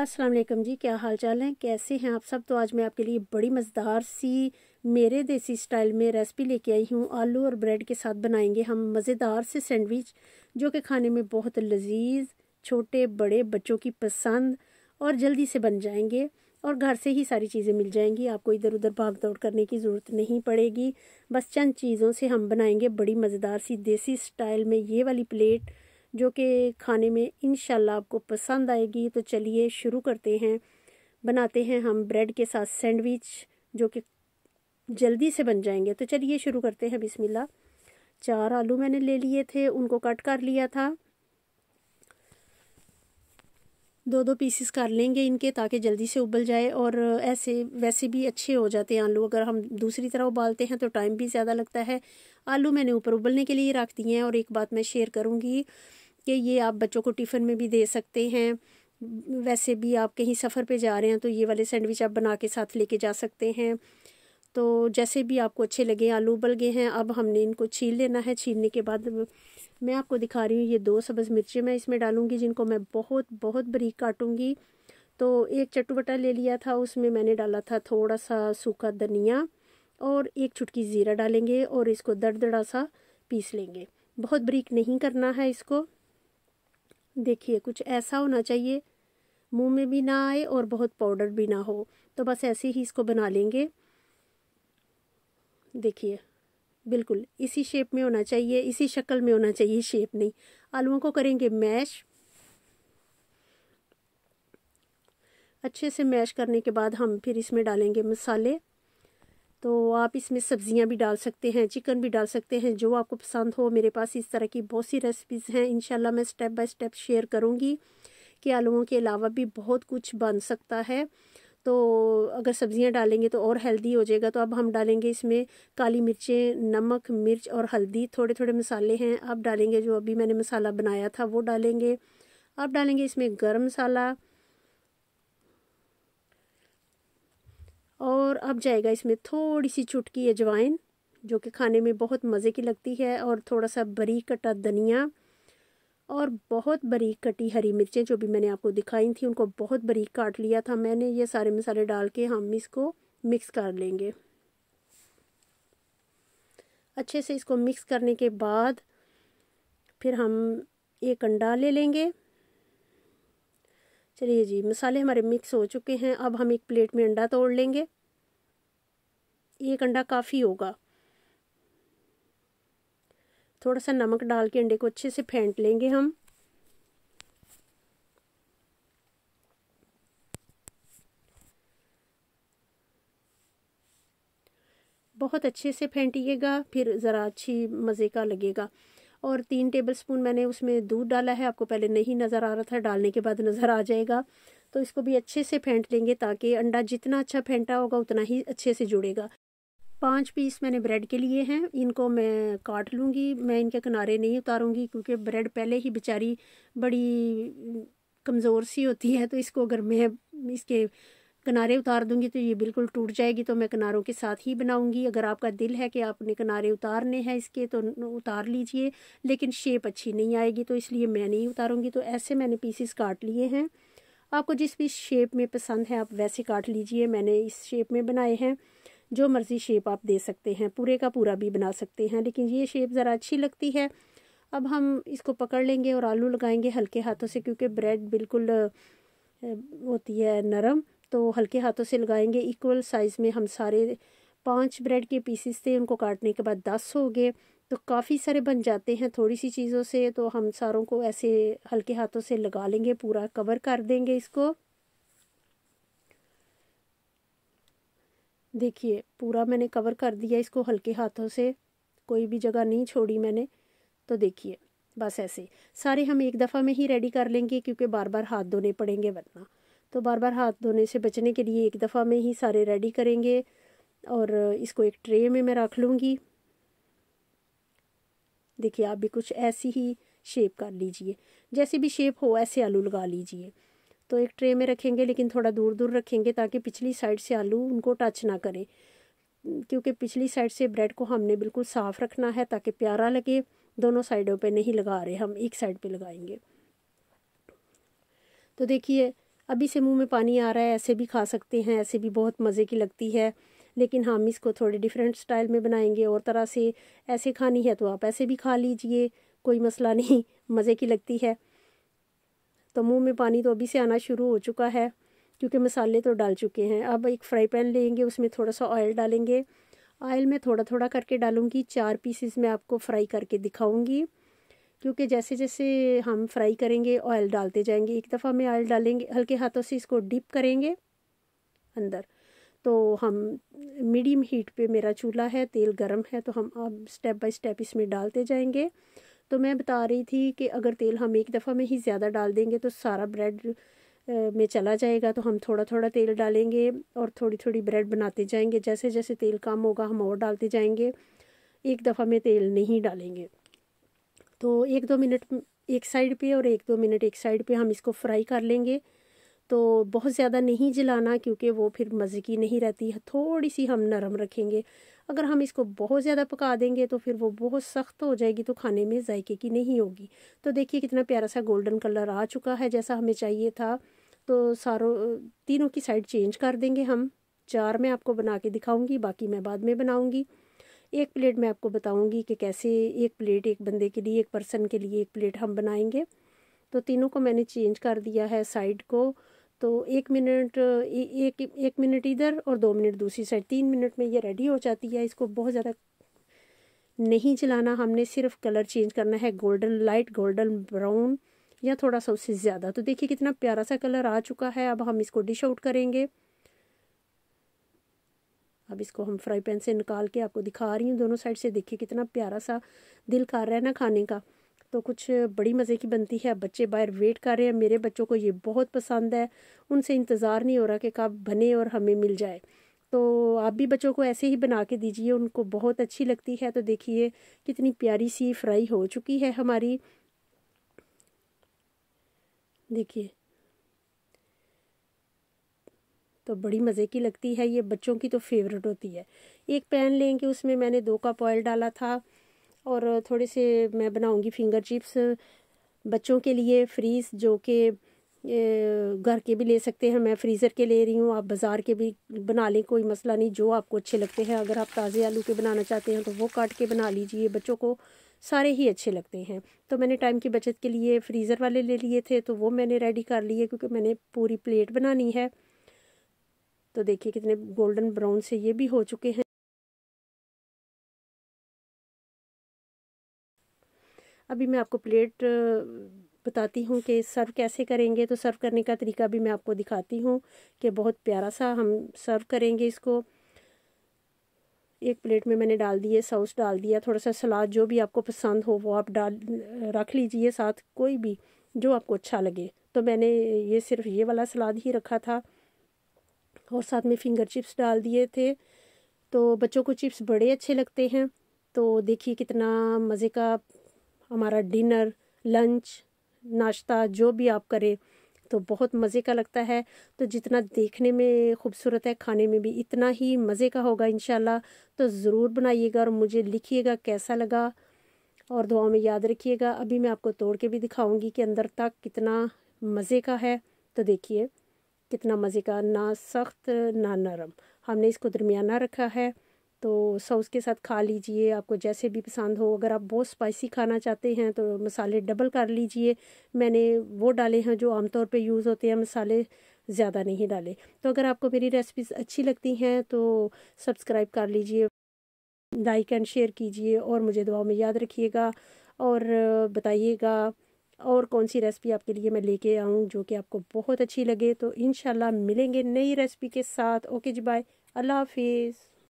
अस्सलाम वालेकुम जी क्या हाल चाल हैं कैसे हैं आप सब तो आज मैं आपके लिए बड़ी मज़ेदार सी मेरे देसी स्टाइल में रेसिपी लेके आई हूँ आलू और ब्रेड के साथ बनाएंगे हम मज़ेदार से सैंडविच जो कि खाने में बहुत लजीज छोटे बड़े बच्चों की पसंद और जल्दी से बन जाएंगे और घर से ही सारी चीज़ें मिल जाएंगी आपको इधर उधर भाग दौड़ करने की ज़रूरत नहीं पड़ेगी बस चंद चीज़ों से हम बनाएंगे बड़ी मज़ेदार सी देसी स्टाइल में ये वाली प्लेट जो कि खाने में इन आपको पसंद आएगी तो चलिए शुरू करते हैं बनाते हैं हम ब्रेड के साथ सैंडविच जो कि जल्दी से बन जाएंगे तो चलिए शुरू करते हैं बिस्मिल्ला चार आलू मैंने ले लिए थे उनको कट कर लिया था दो दो पीसेस कर लेंगे इनके ताकि जल्दी से उबल जाए और ऐसे वैसे भी अच्छे हो जाते हैं आलू अगर हम दूसरी तरह उबालते हैं तो टाइम भी ज़्यादा लगता है आलू मैंने ऊपर उबलने के लिए रख दिए हैं और एक बात मैं शेयर करूँगी कि ये आप बच्चों को टिफ़िन में भी दे सकते हैं वैसे भी आप कहीं सफ़र पे जा रहे हैं तो ये वाले सैंडविच आप बना के साथ लेके जा सकते हैं तो जैसे भी आपको अच्छे लगे आलू उबल गए हैं अब हमने इनको छील लेना है छीलने के बाद मैं आपको दिखा रही हूँ ये दो सब्ज़ मिर्चें मैं इसमें डालूँगी जिनको मैं बहुत बहुत बरीक काटूँगी तो एक चटुबटा ले लिया था उसमें मैंने डाला था थोड़ा सा सूखा धनिया और एक चुटकी ज़ीरा डालेंगे और इसको दर्दड़ा सा पीस लेंगे बहुत बरीक नहीं करना है इसको देखिए कुछ ऐसा होना चाहिए मुंह में भी ना आए और बहुत पाउडर भी ना हो तो बस ऐसे ही इसको बना लेंगे देखिए बिल्कुल इसी शेप में होना चाहिए इसी शक्ल में होना चाहिए शेप नहीं आलुओं को करेंगे मैश अच्छे से मैश करने के बाद हम फिर इसमें डालेंगे मसाले तो आप इसमें सब्जियां भी डाल सकते हैं चिकन भी डाल सकते हैं जो आपको पसंद हो मेरे पास इस तरह की बहुत सी रेसिपीज़ हैं इन मैं स्टेप बाय स्टेप शेयर करूँगी कि आलूओं के अलावा भी बहुत कुछ बन सकता है तो अगर सब्ज़ियाँ डालेंगे तो और हेल्दी हो जाएगा तो अब हम डालेंगे इसमें काली मिर्चें नमक मिर्च और हल्दी थोड़े थोड़े मसाले हैं आप डालेंगे जो अभी मैंने मसाला बनाया था वो डालेंगे आप डालेंगे इसमें गर्म मसाला और अब जाएगा इसमें थोड़ी सी चुटकी अजवाइन जो कि खाने में बहुत मज़े की लगती है और थोड़ा सा बरीक कटा धनिया और बहुत बारीक कटी हरी मिर्चें जो भी मैंने आपको दिखाई थी उनको बहुत बरीक काट लिया था मैंने ये सारे मसाले डाल के हम इसको मिक्स कर लेंगे अच्छे से इसको मिक्स करने के बाद फिर हम एक अंडा ले लेंगे चलिए जी मसाले हमारे मिक्स हो चुके हैं अब हम एक प्लेट में अंडा तोड़ लेंगे एक अंडा काफ़ी होगा थोड़ा सा नमक डाल के अंडे को अच्छे से फेंट लेंगे हम बहुत अच्छे से फेंटिएगा फिर ज़रा अच्छी मज़े का लगेगा और तीन टेबल स्पून मैंने उसमें दूध डाला है आपको पहले नहीं नज़र आ रहा था डालने के बाद नज़र आ जाएगा तो इसको भी अच्छे से फेंट लेंगे ताकि अंडा जितना अच्छा फेंटा होगा उतना ही अच्छे से जुड़ेगा पाँच पीस मैंने ब्रेड के लिए हैं इनको मैं काट लूँगी मैं इनके किनारे नहीं उतारूँगी क्योंकि ब्रेड पहले ही बेचारी बड़ी कमज़ोर सी होती है तो इसको अगर मैं इसके किनारे उतार दूंगी तो ये बिल्कुल टूट जाएगी तो मैं किनारों के साथ ही बनाऊंगी अगर आपका दिल है कि आपने किनारे उतारने हैं इसके तो उतार लीजिए लेकिन शेप अच्छी नहीं आएगी तो इसलिए मैं नहीं उतारूँगी तो ऐसे मैंने पीसीस काट लिए हैं आपको जिस भी शेप में पसंद है आप वैसे काट लीजिए मैंने इस शेप में बनाए हैं जो मर्ज़ी शेप आप दे सकते हैं पूरे का पूरा भी बना सकते हैं लेकिन ये शेप ज़रा अच्छी लगती है अब हम इसको पकड़ लेंगे और आलू लगाएंगे हल्के हाथों से क्योंकि ब्रेड बिल्कुल होती है नरम तो हल्के हाथों से लगाएंगे इक्वल साइज़ में हम सारे पाँच ब्रेड के पीसेस थे उनको काटने के बाद दस हो गए तो काफ़ी सारे बन जाते हैं थोड़ी सी चीज़ों से तो हम सारों को ऐसे हल्के हाथों से लगा लेंगे पूरा कवर कर देंगे इसको देखिए पूरा मैंने कवर कर दिया इसको हल्के हाथों से कोई भी जगह नहीं छोड़ी मैंने तो देखिए बस ऐसे सारे हम एक दफ़ा में ही रेडी कर लेंगे क्योंकि बार बार हाथ धोने पड़ेंगे वरना तो बार बार हाथ धोने से बचने के लिए एक दफ़ा में ही सारे रेडी करेंगे और इसको एक ट्रे में मैं रख लूँगी देखिए आप भी कुछ ऐसी ही शेप कर लीजिए जैसी भी शेप हो ऐसे आलू लगा लीजिए तो एक ट्रे में रखेंगे लेकिन थोड़ा दूर दूर रखेंगे ताकि पिछली साइड से आलू उनको टच ना करें क्योंकि पिछली साइड से ब्रेड को हमने बिल्कुल साफ़ रखना है ताकि प्यारा लगे दोनों साइडों पे नहीं लगा रहे हम एक साइड पे लगाएंगे तो देखिए अभी से मुंह में पानी आ रहा है ऐसे भी खा सकते हैं ऐसे भी बहुत मज़े की लगती है लेकिन हम हाँ, इसको थोड़े डिफरेंट स्टाइल में बनाएंगे और तरह से ऐसे खानी है तो आप ऐसे भी खा लीजिए कोई मसला नहीं मज़े की लगती है तो मुंह में पानी तो अभी से आना शुरू हो चुका है क्योंकि मसाले तो डाल चुके हैं अब एक फ्राई पैन लेंगे उसमें थोड़ा सा ऑयल डालेंगे ऑयल में थोड़ा थोड़ा करके डालूंगी चार पीसेस में आपको फ्राई करके दिखाऊंगी क्योंकि जैसे जैसे हम फ्राई करेंगे ऑयल डालते जाएंगे एक दफ़ा में ऑयल डालेंगे हल्के हाथों से इसको डिप करेंगे अंदर तो हम मीडियम हीट पे मेरा चूल्हा है तेल गर्म है तो हम अब स्टेप बाय स्टेप इसमें डालते जाएंगे तो मैं बता रही थी कि अगर तेल हम एक दफ़ा में ही ज़्यादा डाल देंगे तो सारा ब्रेड में चला जाएगा तो हम थोड़ा थोड़ा तेल डालेंगे और थोड़ी थोड़ी ब्रेड बनाते जाएंगे जैसे जैसे तेल कम होगा हम और डालते जाएंगे एक दफ़ा में तेल नहीं डालेंगे तो एक दो मिनट एक साइड पे और एक दो मिनट एक साइड पे हम इसको फ्राई कर लेंगे तो बहुत ज़्यादा नहीं जलाना क्योंकि वो फिर मज़े की नहीं रहती है थोड़ी सी हम नरम रखेंगे अगर हम इसको बहुत ज़्यादा पका देंगे तो फिर वो बहुत सख्त हो जाएगी तो खाने में जायके की नहीं होगी तो देखिए कितना प्यारा सा गोल्डन कलर आ चुका है जैसा हमें चाहिए था तो सारों तीनों की साइड चेंज कर देंगे हम चार मैं आपको बना के दिखाऊँगी बाकी मैं बाद में बनाऊँगी एक प्लेट मैं आपको बताऊंगी कि कैसे एक प्लेट एक बंदे के लिए एक पर्सन के लिए एक प्लेट हम बनाएंगे तो तीनों को मैंने चेंज कर दिया है साइड को तो एक मिनट एक एक मिनट इधर और दो मिनट दूसरी साइड तीन मिनट में ये रेडी हो जाती है इसको बहुत ज़्यादा नहीं चलाना हमने सिर्फ कलर चेंज करना है गोल्डन लाइट गोल्डन ब्राउन या थोड़ा सा उससे ज़्यादा तो देखिए कितना प्यारा सा कलर आ चुका है अब हम इसको डिश आउट करेंगे अब इसको हम फ्राई पैन से निकाल के आपको दिखा रही हूँ दोनों साइड से देखिए कितना प्यारा सा दिल कर रहा है ना खाने का तो कुछ बड़ी मज़े की बनती है बच्चे बाहर वेट कर रहे हैं मेरे बच्चों को ये बहुत पसंद है उनसे इंतज़ार नहीं हो रहा कि कब बने और हमें मिल जाए तो आप भी बच्चों को ऐसे ही बना के दीजिए उनको बहुत अच्छी लगती है तो देखिए कितनी प्यारी सी फ्राई हो चुकी है हमारी देखिए तो बड़ी मज़े की लगती है ये बच्चों की तो फेवरेट होती है एक पैन लेंगे उसमें मैंने दो कप ऑयल डाला था और थोड़े से मैं बनाऊंगी फिंगर चिप्स बच्चों के लिए फ्रीज जो कि घर के भी ले सकते हैं मैं फ्रीज़र के ले रही हूँ आप बाज़ार के भी बना लें कोई मसला नहीं जो आपको अच्छे लगते हैं अगर आप ताज़े आलू के बनाना चाहते हैं तो वो काट के बना लीजिए बच्चों को सारे ही अच्छे लगते हैं तो मैंने टाइम की बचत के लिए फ्रीज़र वाले ले लिए थे तो वो मैंने रेडी कर लिए क्योंकि मैंने पूरी प्लेट बनानी है तो देखिए कितने गोल्डन ब्राउन से ये भी हो चुके हैं अभी मैं आपको प्लेट बताती हूँ कि सर्व कैसे करेंगे तो सर्व करने का तरीका भी मैं आपको दिखाती हूँ कि बहुत प्यारा सा हम सर्व करेंगे इसको एक प्लेट में मैंने डाल दिए सॉस डाल दिया थोड़ा सा सलाद जो भी आपको पसंद हो वो आप डाल रख लीजिए साथ कोई भी जो आपको अच्छा लगे तो मैंने ये सिर्फ ये वाला सलाद ही रखा था और साथ में फिंगर चिप्स डाल दिए थे तो बच्चों को चिप्स बड़े अच्छे लगते हैं तो देखिए कितना मज़े का हमारा डिनर लंच नाश्ता जो भी आप करें तो बहुत मज़े का लगता है तो जितना देखने में खूबसूरत है खाने में भी इतना ही मज़े का होगा इन तो ज़रूर बनाइएगा और मुझे लिखिएगा कैसा लगा और दुआ में याद रखिएगा अभी मैं आपको तोड़ के भी दिखाऊंगी कि अंदर तक कितना मज़े का है तो देखिए कितना मज़े का ना सख्त ना नरम हमने इसको दरमियाना रखा है तो सॉस के साथ खा लीजिए आपको जैसे भी पसंद हो अगर आप बहुत स्पाइसी खाना चाहते हैं तो मसाले डबल कर लीजिए मैंने वो डाले हैं जो आमतौर पे यूज़ होते हैं मसाले ज़्यादा नहीं डाले तो अगर आपको मेरी रेसिपीज़ अच्छी लगती हैं तो सब्सक्राइब कर लीजिए लाइक एंड शेयर कीजिए और मुझे दुआ में याद रखिएगा और बताइएगा और कौन सी रेसिपी आपके लिए मैं लेके आऊँ जो कि आपको बहुत अच्छी लगे तो इन मिलेंगे नई रेसिपी के साथ ओके जी बाय अल्लाह हाफिज़